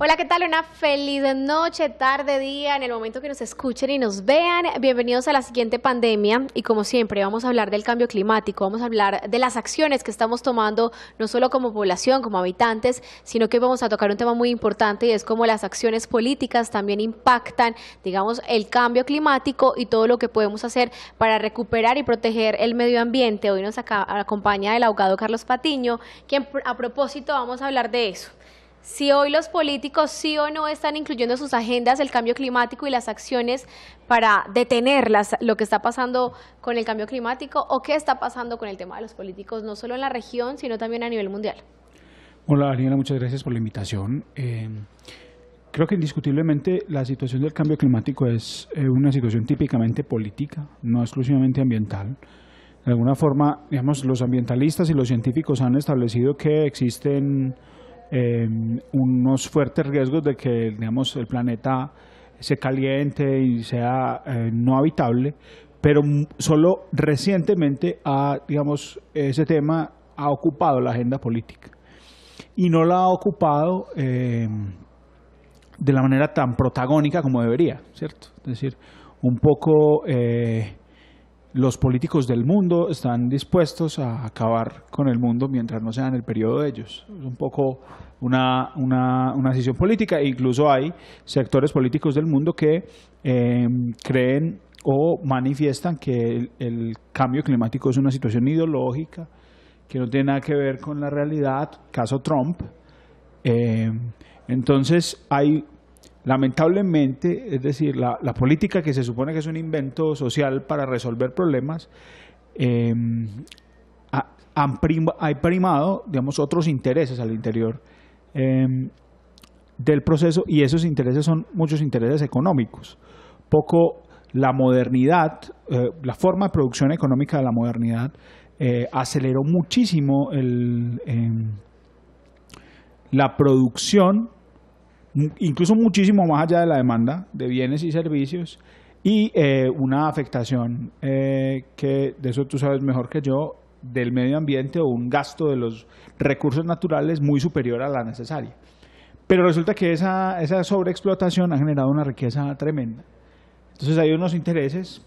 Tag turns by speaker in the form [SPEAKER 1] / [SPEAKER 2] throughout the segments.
[SPEAKER 1] Hola, ¿qué tal? Una feliz noche, tarde, día, en el momento que nos escuchen y nos vean. Bienvenidos a la siguiente pandemia y como siempre vamos a hablar del cambio climático, vamos a hablar de las acciones que estamos tomando no solo como población, como habitantes, sino que vamos a tocar un tema muy importante y es cómo las acciones políticas también impactan, digamos, el cambio climático y todo lo que podemos hacer para recuperar y proteger el medio ambiente. Hoy nos acompaña el abogado Carlos Patiño, quien a propósito vamos a hablar de eso si hoy los políticos sí o no están incluyendo en sus agendas el cambio climático y las acciones para detener las, lo que está pasando con el cambio climático o qué está pasando con el tema de los políticos, no solo en la región, sino también a nivel mundial.
[SPEAKER 2] Hola, Daniela, muchas gracias por la invitación. Eh, creo que indiscutiblemente la situación del cambio climático es eh, una situación típicamente política, no exclusivamente ambiental. De alguna forma, digamos, los ambientalistas y los científicos han establecido que existen Em, unos fuertes riesgos de que digamos, el planeta se caliente y sea eh, no habitable, pero solo recientemente ha, digamos, ese tema ha ocupado la agenda política y no la ha ocupado em, de la manera tan protagónica como debería, ¿cierto? Es decir, un poco eh, los políticos del mundo están dispuestos a acabar con el mundo mientras no sea en el periodo de ellos. Es un poco una, una, decisión política e incluso hay sectores políticos del mundo que em, creen o manifiestan que el, cambio climático es una situación ideológica, que no tiene nada que ver con la realidad, caso Trump. Em, entonces hay Lamentablemente, es decir, la, política que se supone que es un invento social para resolver problemas, em, ha, han primado, digamos, otros intereses al interior em, del proceso y esos intereses son muchos intereses económicos. Poco la modernidad, eh, la forma de producción económica de la modernidad eh, aceleró muchísimo em, la producción incluso muchísimo más allá de la demanda de bienes y servicios y eh, una afectación eh, que de eso tú sabes mejor que yo del medio ambiente o un gasto de los recursos naturales muy superior a la necesaria. Pero resulta que esa, esa sobreexplotación ha generado una riqueza tremenda. Entonces hay unos intereses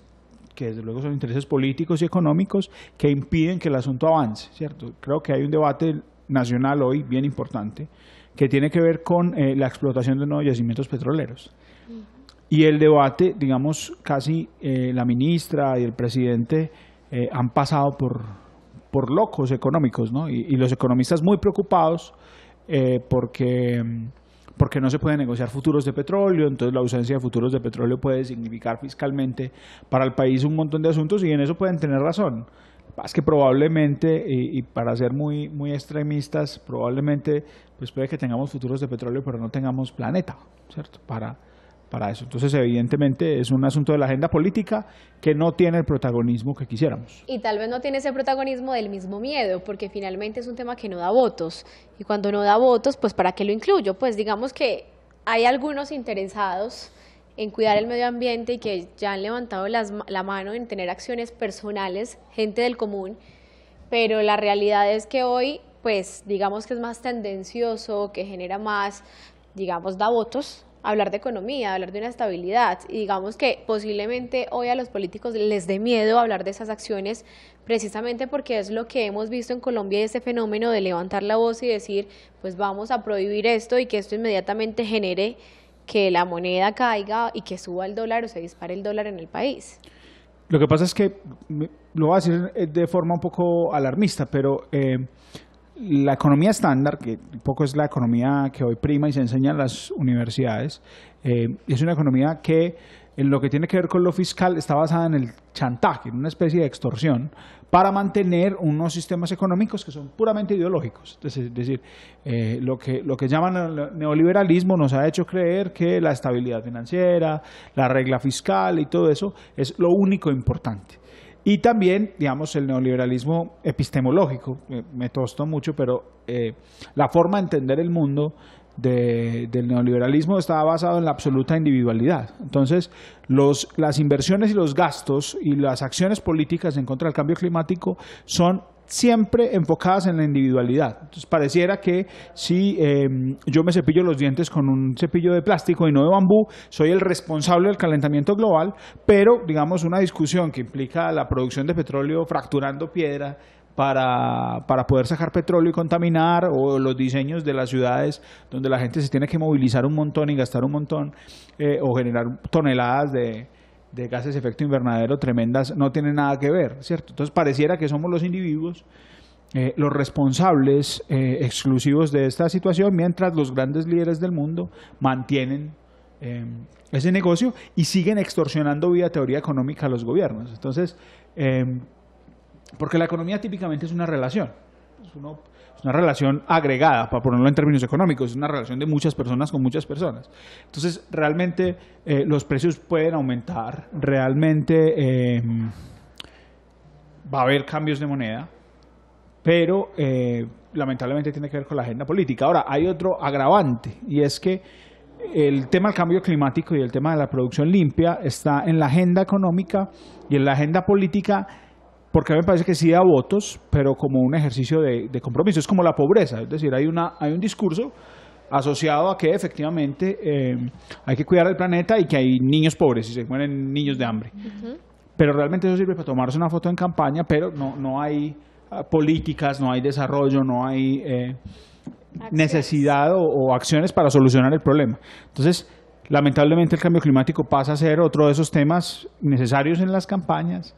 [SPEAKER 2] que desde luego son intereses políticos y económicos que impiden que el asunto avance, ¿cierto? Creo que hay un debate nacional hoy bien importante que tiene que ver con eh, la explotación de nuevos yacimientos petroleros. Y el debate, digamos, casi eh, la ministra y el presidente eh, han pasado por, por locos económicos, ¿no? Y, los economistas muy preocupados porque porque no se pueden negociar futuros de petróleo, entonces la ausencia de futuros de petróleo puede significar fiscalmente para el país un montón de asuntos y en eso pueden tener razón. Es que probablemente, y, para ser muy, muy extremistas, probablemente pues puede que tengamos futuros de petróleo, pero no tengamos planeta, ¿cierto? Para, para eso. Entonces, evidentemente, es un asunto de la agenda política que no tiene el protagonismo que quisiéramos.
[SPEAKER 1] Y tal vez no tiene ese protagonismo del mismo miedo, porque finalmente es un tema que no da votos. Y cuando no da votos, pues ¿para qué lo incluyo? Pues digamos que hay algunos interesados en cuidar el medio ambiente y que ya han levantado la mano en tener acciones personales, gente del común, pero la realidad es que hoy, pues digamos que es más tendencioso, que genera más, digamos, da votos hablar de economía, hablar de una estabilidad y digamos que posiblemente hoy a los políticos les dé miedo hablar de esas acciones precisamente porque es lo que hemos visto en Colombia ese fenómeno de levantar la voz y decir pues vamos a prohibir esto y que esto inmediatamente genere que la moneda caiga y que suba el dólar o se dispare el dólar en el país.
[SPEAKER 2] Lo que pasa es que, lo voy a decir eh, de forma un poco alarmista, pero eh, la economía estándar, que un poco es la economía que hoy prima y se enseña en las universidades, eh, es una economía que en lo que tiene que ver con lo fiscal está basada en el chantaje, en una especie de extorsión, para mantener unos sistemas económicos que son puramente ideológicos. Es decir, eh, lo, que, lo que llaman el neoliberalismo nos ha hecho creer que la estabilidad financiera, la regla fiscal y todo eso es lo único importante. Y también, digamos, el neoliberalismo epistemológico, eh, me, tosto tostó mucho, pero eh, la forma de entender el mundo del neoliberalismo estaba basado en la absoluta individualidad. Entonces, los, las inversiones y los gastos y las acciones políticas en contra del cambio climático son siempre enfocadas en la individualidad. Entonces pareciera que si em, yo me cepillo los dientes con un cepillo de plástico y no de bambú, soy el responsable del calentamiento global, pero digamos una discusión que implica la producción de petróleo fracturando piedra, para, para, poder sacar petróleo y contaminar, o los diseños de las ciudades donde la gente se tiene que movilizar un montón y gastar un montón, eh, o generar toneladas de, gases efecto invernadero tremendas, no tiene nada que ver, ¿cierto? Entonces pareciera que somos los individuos eh, los responsables eh, exclusivos de esta situación, mientras los grandes líderes del mundo mantienen ese negocio y siguen extorsionando vía teoría económica a los gobiernos. Entonces, porque la economía típicamente es una relación. Es, una relación agregada, para ponerlo en términos económicos, es una relación de muchas personas con muchas personas. Entonces, realmente eh, los precios pueden aumentar, realmente em, va a haber cambios de moneda, pero eh, lamentablemente tiene que ver con la agenda política. Ahora, hay otro agravante, y es que el tema del cambio climático y el tema de la producción limpia está en la agenda económica y en la agenda política porque a mí me parece que sí da votos, pero como un ejercicio de, compromiso. Es como la pobreza, es decir, hay, una, hay un discurso asociado a que efectivamente eh, hay que cuidar el planeta y que hay niños pobres y se mueren niños de hambre. Pero realmente eso sirve para tomarse una foto en campaña, pero no, no hay ah, políticas, no hay desarrollo, no hay eh, necesidad o acciones para solucionar el problema. Entonces, lamentablemente el cambio climático pasa a ser otro de esos temas necesarios en las campañas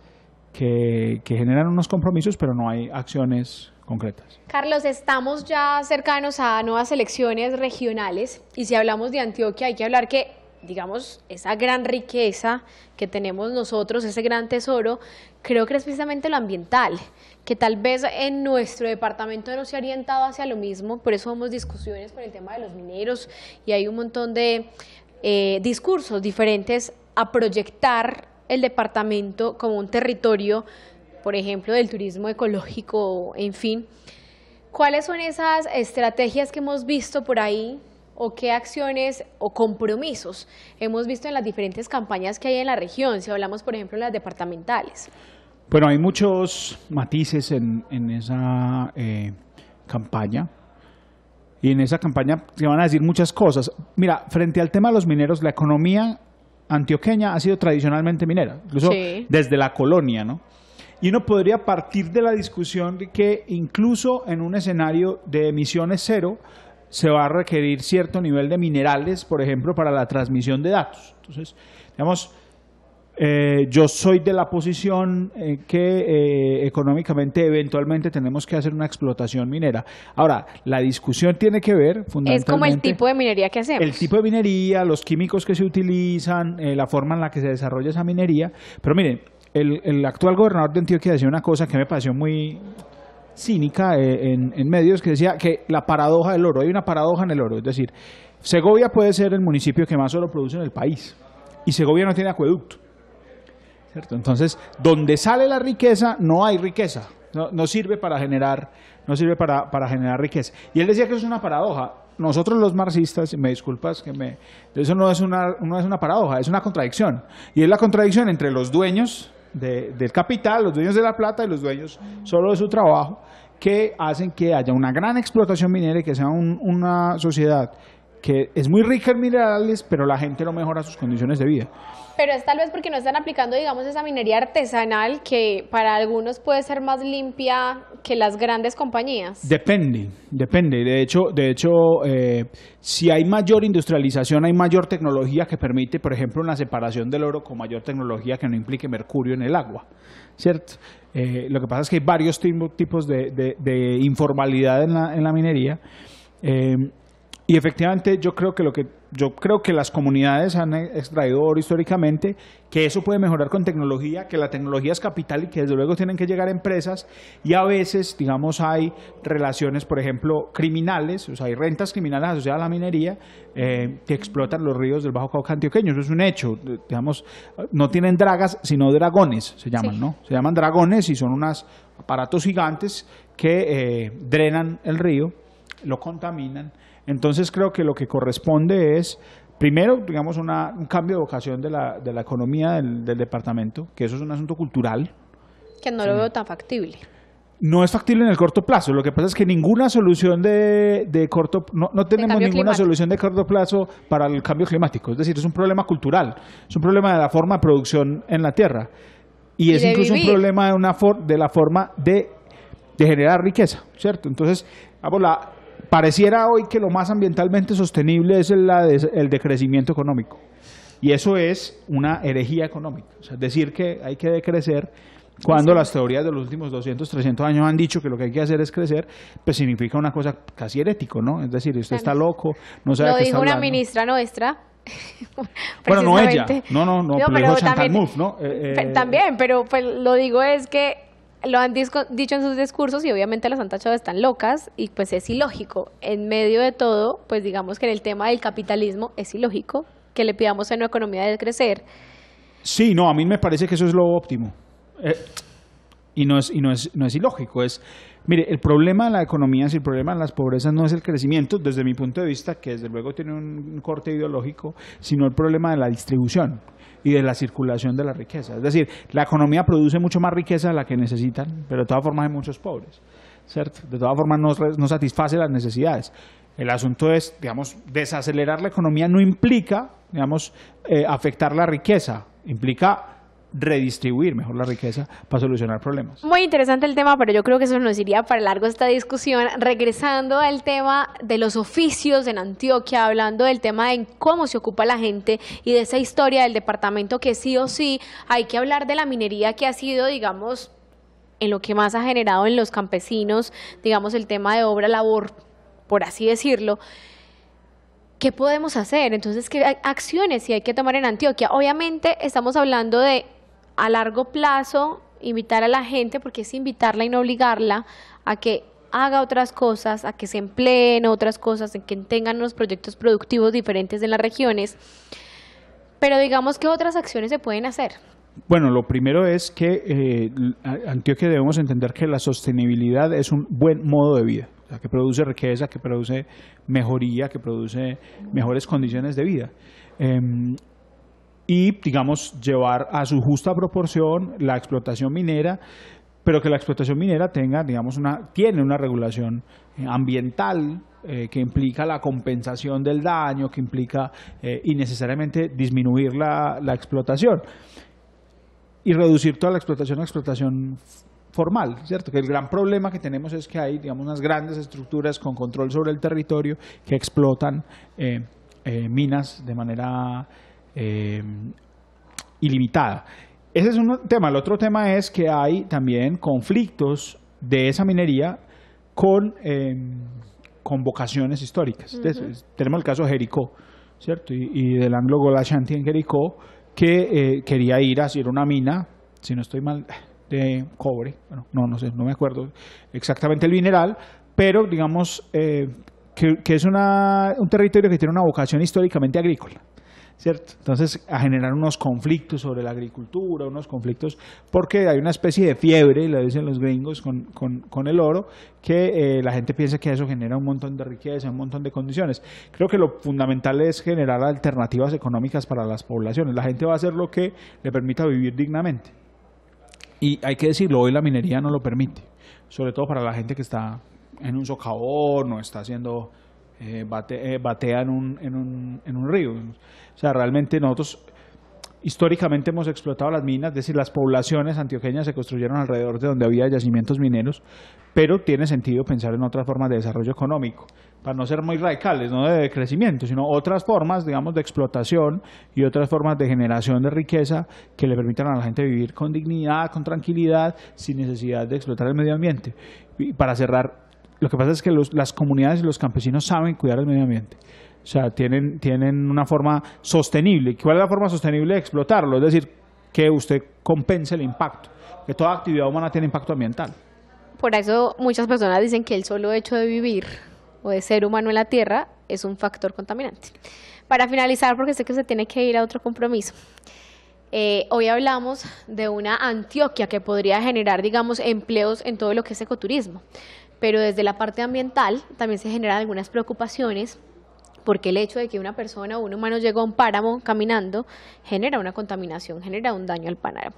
[SPEAKER 2] que, generan unos compromisos, pero no hay acciones concretas.
[SPEAKER 1] Carlos, estamos ya cercanos a nuevas elecciones regionales y si hablamos de Antioquia hay que hablar que digamos, esa gran riqueza que tenemos nosotros, ese gran tesoro, creo que es precisamente lo ambiental, que tal vez en nuestro departamento no se ha orientado hacia lo mismo, por eso vemos discusiones con el tema de los mineros y hay un montón de eh, discursos diferentes a proyectar el departamento como un territorio, por ejemplo, del turismo ecológico, en fin. ¿Cuáles son esas estrategias que hemos visto por ahí o qué acciones o compromisos hemos visto en las diferentes campañas que hay en la región, si hablamos, por ejemplo, de las departamentales?
[SPEAKER 2] Bueno, hay muchos matices en, en esa eh, campaña. Y en esa campaña se van a decir muchas cosas. Mira, frente al tema de los mineros, la economía antioqueña ha sido tradicionalmente minera, incluso desde la colonia, ¿no? Y uno podría partir de la discusión de que incluso en un escenario de emisiones cero se va a requerir cierto nivel de minerales, por ejemplo, para la transmisión de datos. Entonces, digamos, eh, yo soy de la posición eh, que eh, económicamente eventualmente tenemos que hacer una explotación minera. Ahora, la discusión tiene que ver fundamentalmente... Es como el tipo
[SPEAKER 1] de minería que hacemos. El
[SPEAKER 2] tipo de minería, los químicos que se utilizan, la forma en la que se desarrolla esa minería. Pero miren, el, actual gobernador de Antioquia decía una cosa que me pareció muy cínica en medios que decía que la paradoja del oro, hay una paradoja en el oro, es decir, Segovia puede ser el municipio que más oro produce en el país y Segovia no tiene acueducto. Entonces, donde sale la riqueza, no hay riqueza. No, sirve para generar, no sirve para, generar riqueza. Y él decía que eso es una paradoja. Nosotros los marxistas, me disculpas que Eso no es una, no es una paradoja, es una contradicción. Y es la contradicción entre los dueños del capital, los dueños de la plata y los dueños solo de su trabajo, que hacen que haya una gran explotación minera y que sea una sociedad que es muy rica en minerales, pero la gente no mejora sus condiciones de vida.
[SPEAKER 1] Pero es tal vez porque no están aplicando, digamos, esa minería artesanal que para algunos puede ser más limpia que las grandes compañías.
[SPEAKER 2] Depende, depende. De hecho, de hecho eh, si hay mayor industrialización, hay mayor tecnología que permite, por ejemplo, la separación del oro con mayor tecnología que no implique mercurio en el agua, ¿cierto? Eh, lo que pasa es que hay varios tipos de, informalidad en la, minería. Eh, y efectivamente yo creo que lo que yo creo que las comunidades han extraído oro históricamente, que eso puede mejorar con tecnología, que la tecnología es capital y que desde luego tienen que llegar empresas y a veces, digamos, hay relaciones, por ejemplo, criminales, o sea, hay rentas criminales asociadas a la minería eh, que explotan los ríos del Bajo Cauca antioqueño, eso es un hecho, digamos, no tienen dragas, sino dragones, se llaman, ¿no? Se llaman dragones y son unos aparatos gigantes que eh, drenan el río, lo contaminan entonces creo que lo que corresponde es Primero, digamos, una, un cambio de vocación de la, de la economía del, departamento, que eso es un asunto cultural.
[SPEAKER 1] Que no lo veo tan factible.
[SPEAKER 2] No es factible en el corto plazo. Lo que pasa es que ninguna solución de, de corto no, no tenemos ninguna solución de corto plazo para el cambio climático. Es decir, es un problema cultural, es un problema de la forma de producción en la tierra.
[SPEAKER 1] Y, es incluso un problema
[SPEAKER 2] de, una for, de la forma de, de generar riqueza, ¿cierto? Entonces, la, Pareciera hoy que lo más ambientalmente sostenible es el, decrecimiento económico. Y eso es una herejía económica. Es decir que hay que decrecer cuando las teorías de los últimos 200, 300 años han dicho que lo que hay que hacer es crecer, pues significa una cosa casi herético, ¿no? Es decir, usted está loco, no sabe lo qué dijo una
[SPEAKER 1] ministra nuestra.
[SPEAKER 2] bueno, no ella, no, no, no, no pero, dijo también, ¿no? Eh, también,
[SPEAKER 1] pero pues, lo digo es que lo han dicho en sus discursos y obviamente las han tachado están locas y pues es ilógico. En medio de todo, pues digamos que en el tema del capitalismo es ilógico que le pidamos a una economía de crecer.
[SPEAKER 2] Sí, no, a mí me parece que eso es lo óptimo. Eh, y no es, y no es, no es ilógico, es... Mire, el problema de la economía, si el problema de las pobrezas no es el crecimiento, desde mi punto de vista, que desde luego tiene un corte ideológico, sino el problema de la distribución y de la circulación de la riqueza. Es decir, la economía produce mucho más riqueza de la que necesitan, pero de todas formas hay muchos pobres, ¿cierto? De todas formas no, satisface las necesidades. El asunto es, digamos, desacelerar la economía no implica, digamos, eh, afectar la riqueza, implica redistribuir mejor la riqueza para solucionar problemas.
[SPEAKER 1] Muy interesante el tema, pero yo creo que eso nos iría para largo esta discusión. Regresando al tema de los oficios en Antioquia, hablando del tema de cómo se ocupa la gente y de esa historia del departamento que sí o sí hay que hablar de la minería que ha sido, digamos, en lo que más ha generado en los campesinos, digamos, el tema de obra labor, por así decirlo. ¿qué podemos hacer? Entonces, ¿qué acciones hay que tomar en Antioquia? Obviamente estamos hablando de a largo plazo invitar a la gente, porque es invitarla y no obligarla a que haga otras cosas, a que se empleen otras cosas, en que tengan unos proyectos productivos diferentes en las regiones. Pero digamos que otras acciones se pueden hacer.
[SPEAKER 2] Bueno, lo primero es que eh, Antioquia debemos entender que la sostenibilidad es un buen modo de vida, que produce riqueza, que produce mejoría, que produce mejores condiciones de vida. Em, y, digamos, llevar a su justa proporción la explotación minera, pero que la explotación minera tenga, digamos, una, tiene una regulación ambiental eh, que implica la compensación del daño, que implica eh, innecesariamente disminuir la, explotación y reducir toda la explotación a explotación formal, ¿cierto? Que el gran problema que tenemos es que hay, digamos, unas grandes estructuras con control sobre el territorio que explotan eh, minas de manera eh, ilimitada. Ese es un tema. El otro tema es que hay también conflictos de esa minería con, em, con vocaciones históricas. tenemos el caso de Jericó, ¿cierto? Y, del anglo Golashanti en Jericó, que eh, quería ir a hacer una mina, si no estoy mal, de cobre, bueno, no, no sé, no me acuerdo exactamente el mineral, pero digamos eh, que, es un territorio que tiene una vocación históricamente agrícola. ¿cierto? Entonces, a generar unos conflictos sobre la agricultura, unos conflictos, porque hay una especie de fiebre, le dicen los gringos, con, el oro, que eh, la gente piensa que eso genera un montón de riqueza, un montón de condiciones. Creo que lo fundamental es generar alternativas económicas para las poblaciones. La gente va a hacer lo que le permita vivir dignamente. Y hay que decirlo, hoy la minería no lo permite, sobre todo para la gente que está en un socavón o está haciendo eh, eh, batea en un, en, un, en un río. O sea, realmente nosotros históricamente hemos explotado las minas, es decir, las poblaciones antioqueñas se construyeron alrededor de donde había yacimientos mineros, pero tiene sentido pensar en otras formas de desarrollo económico, para no ser muy radicales, no de crecimiento, sino otras formas, digamos, de explotación y otras formas de generación de riqueza que le permitan a la gente vivir con dignidad, con tranquilidad, sin necesidad de explotar el medio ambiente. Y para cerrar, lo que pasa es que las comunidades y los campesinos saben cuidar el medio ambiente. O sea, tienen, tienen una forma sostenible. ¿Cuál es la forma sostenible de explotarlo? Es decir, que usted compense el impacto, que toda actividad humana tiene impacto ambiental.
[SPEAKER 1] Por eso muchas personas dicen que el solo hecho de vivir o de ser humano en la Tierra es un factor contaminante. Para finalizar, porque sé que usted tiene que ir a otro compromiso, eh, hoy hablamos de una Antioquia que podría generar, digamos, empleos en todo lo que es ecoturismo, pero desde la parte ambiental también se generan algunas preocupaciones porque el hecho de que una persona o un humano llegue a un páramo caminando genera una contaminación, genera un daño al páramo.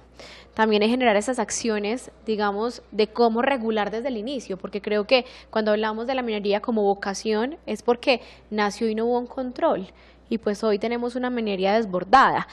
[SPEAKER 1] También es generar esas acciones, digamos, de cómo regular desde el inicio, porque creo que cuando hablamos de la minería como vocación es porque nació y no hubo un control, y pues hoy tenemos una minería desbordada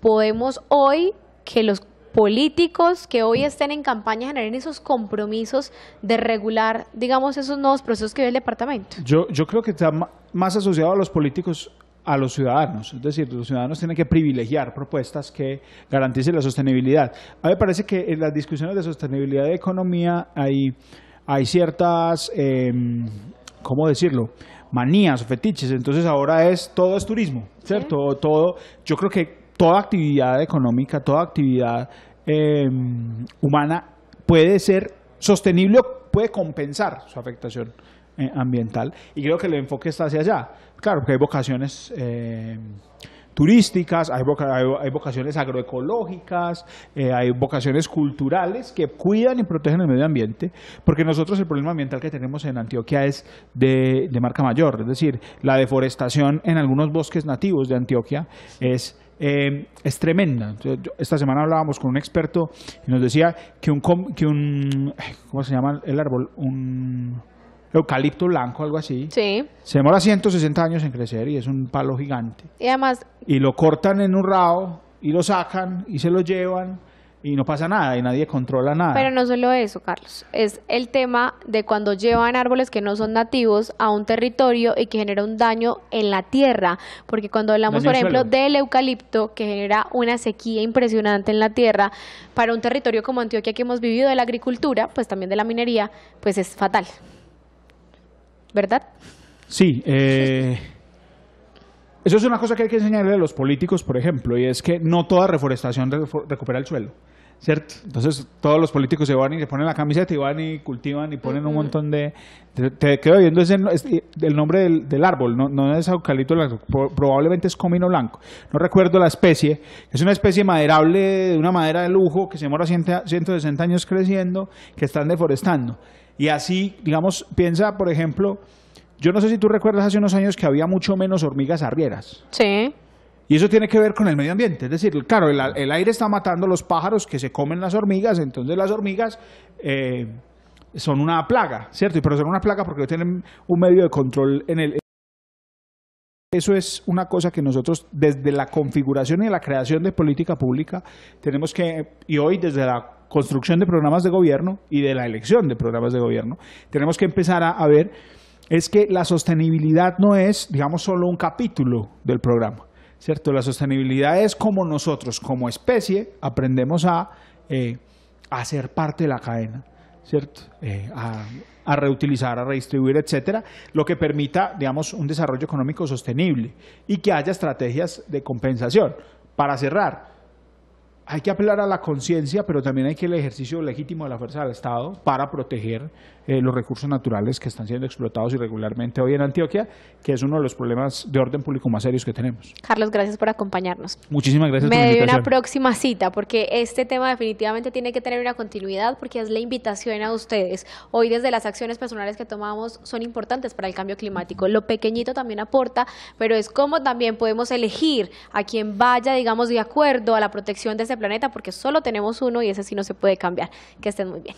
[SPEAKER 1] podemos hoy que los políticos que hoy estén en campaña generen esos compromisos de regular, digamos, esos nuevos procesos que vive el departamento?
[SPEAKER 2] Yo, yo creo que está más asociado a los políticos a los ciudadanos, es decir, los ciudadanos tienen que privilegiar propuestas que garanticen la sostenibilidad. A mí me parece que en las discusiones de sostenibilidad de economía hay, hay ciertas, eh, ¿cómo decirlo?, manías o fetiches, entonces ahora es, todo es turismo, ¿cierto? Todo, yo creo que toda actividad económica, toda actividad em, humana puede ser sostenible o puede compensar su afectación eh, ambiental. Y creo que el enfoque está hacia allá. Claro, porque hay vocaciones em, turísticas, hay, vocaciones agroecológicas, eh, hay vocaciones culturales que cuidan y protegen el medio ambiente, porque nosotros el problema ambiental que tenemos en Antioquia es de marca mayor, es decir, la deforestación en algunos bosques nativos de Antioquia es eh, es tremenda. Esta semana hablábamos con un experto y nos decía que un, que un ¿cómo se llama el árbol? Un eucalipto blanco, algo así. Se demora 160 años en crecer y es un palo gigante. Y además... Y lo cortan en un rao y lo sacan y se lo llevan y no pasa nada y nadie controla nada. Pero
[SPEAKER 1] no solo eso, Carlos, es el tema de cuando llevan árboles que no son nativos a un territorio y que genera un daño en la tierra, porque cuando hablamos, por ejemplo, del eucalipto, que genera una sequía impresionante en la tierra, para un territorio como Antioquia que hemos vivido de la agricultura, pues también de la minería, pues es fatal. ¿Verdad?
[SPEAKER 2] Sí, eh... Eso es una cosa que hay que enseñarle a los políticos, por ejemplo, y es que no toda reforestación recupera el suelo, ¿cierto? Entonces todos los políticos se van y se ponen la camiseta y van y cultivan y ponen un montón de... Te, quedo viendo el nombre del, árbol, no, es eucalipto, probablemente es comino blanco, no recuerdo la especie, es una especie maderable de una madera de lujo que se demora 160 años creciendo, que están deforestando. Y así, digamos, piensa, por ejemplo, yo no sé si tú recuerdas hace unos años que había mucho menos hormigas arrieras. Sí. Y eso tiene que ver con el medio ambiente. Es decir, claro, el, aire está matando los pájaros que se comen las hormigas, entonces las hormigas eh, son una plaga, ¿cierto? Y Pero son una plaga porque tienen un medio de control en el... Eso es una cosa que nosotros desde la configuración y la creación de política pública tenemos que, y hoy desde la construcción de programas de gobierno y de la elección de programas de gobierno, tenemos que empezar a ver es que la sostenibilidad no es, digamos, solo un capítulo del programa, ¿cierto? La sostenibilidad es como nosotros, como especie, aprendemos a, hacer eh, parte de la cadena, ¿cierto? Eh, a, a, reutilizar, a redistribuir, etcétera, lo que permita, digamos, un desarrollo económico sostenible y que haya estrategias de compensación. Para cerrar, hay que apelar a la conciencia, pero también hay que el ejercicio legítimo de la fuerza del Estado para proteger eh, los recursos naturales que están siendo explotados irregularmente hoy en Antioquia, que es uno de los problemas de orden público más serios que tenemos.
[SPEAKER 1] Carlos, gracias por acompañarnos.
[SPEAKER 2] Muchísimas gracias. Me doy una
[SPEAKER 1] próxima cita, porque este tema definitivamente tiene que tener una continuidad, porque es la invitación a ustedes. Hoy desde las acciones personales que tomamos son importantes para el cambio climático. Lo pequeñito también aporta, pero es como también podemos elegir a quien vaya, digamos, de acuerdo a la protección de ese planeta porque solo tenemos uno y ese sí no se puede cambiar. Que estén muy bien.